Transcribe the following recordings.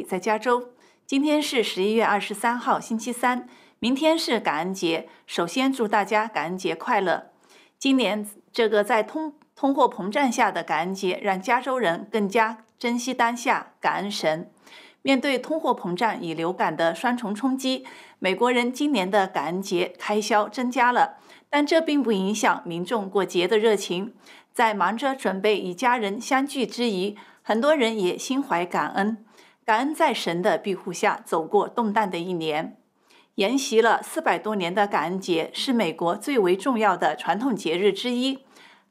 在加州，今天是十一月二十三号，星期三，明天是感恩节。首先祝大家感恩节快乐！今年这个在通通货膨胀下的感恩节，让加州人更加珍惜当下，感恩神。面对通货膨胀与流感的双重冲击，美国人今年的感恩节开销增加了，但这并不影响民众过节的热情。在忙着准备与家人相聚之余，很多人也心怀感恩。感恩在神的庇护下走过动荡的一年，沿袭了四百多年的感恩节是美国最为重要的传统节日之一。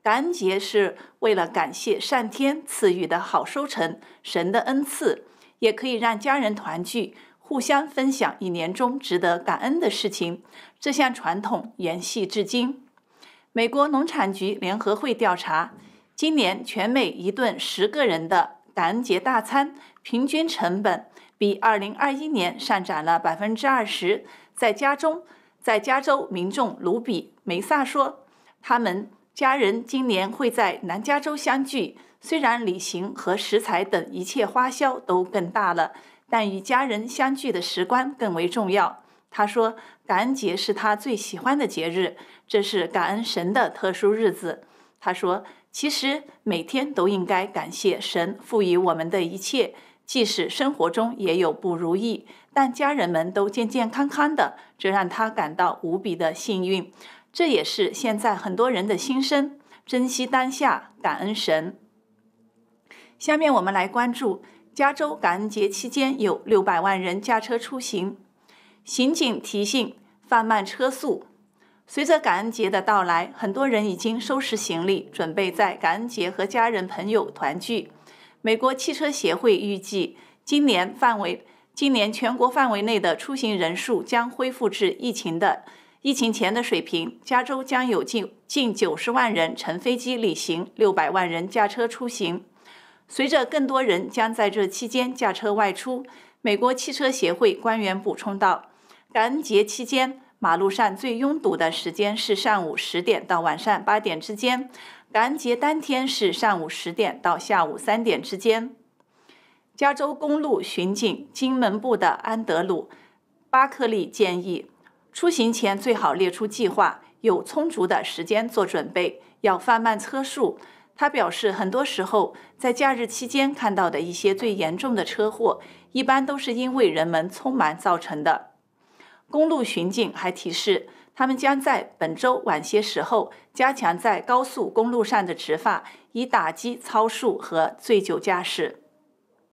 感恩节是为了感谢上天赐予的好收成、神的恩赐，也可以让家人团聚，互相分享一年中值得感恩的事情。这项传统延续至今。美国农产局联合会调查，今年全美一顿十个人的。感恩节大餐平均成本比2021年上涨了20%。在加中，在加州民众卢比梅萨说，他们家人今年会在南加州相聚。虽然旅行和食材等一切花销都更大了，但与家人相聚的时光更为重要。他说，感恩节是他最喜欢的节日，这是感恩神的特殊日子。他说：“其实每天都应该感谢神赋予我们的一切，即使生活中也有不如意，但家人们都健健康康的，这让他感到无比的幸运。这也是现在很多人的心声，珍惜当下，感恩神。”下面我们来关注：加州感恩节期间有六百万人驾车出行，刑警提醒放慢车速。随着感恩节的到来，很多人已经收拾行李，准备在感恩节和家人朋友团聚。美国汽车协会预计，今年范围今年全国范围内的出行人数将恢复至疫情的疫情前的水平。加州将有近近九十万人乘飞机旅行，六百万人驾车出行。随着更多人将在这期间驾车外出，美国汽车协会官员补充道：“感恩节期间。”马路上最拥堵的时间是上午十点到晚上八点之间，感恩节当天是上午十点到下午三点之间。加州公路巡警金门部的安德鲁·巴克利建议，出行前最好列出计划，有充足的时间做准备，要放慢车速。他表示，很多时候在假日期间看到的一些最严重的车祸，一般都是因为人们匆忙造成的。公路巡警还提示，他们将在本周晚些时候加强在高速公路上的执法，以打击超速和醉酒驾驶。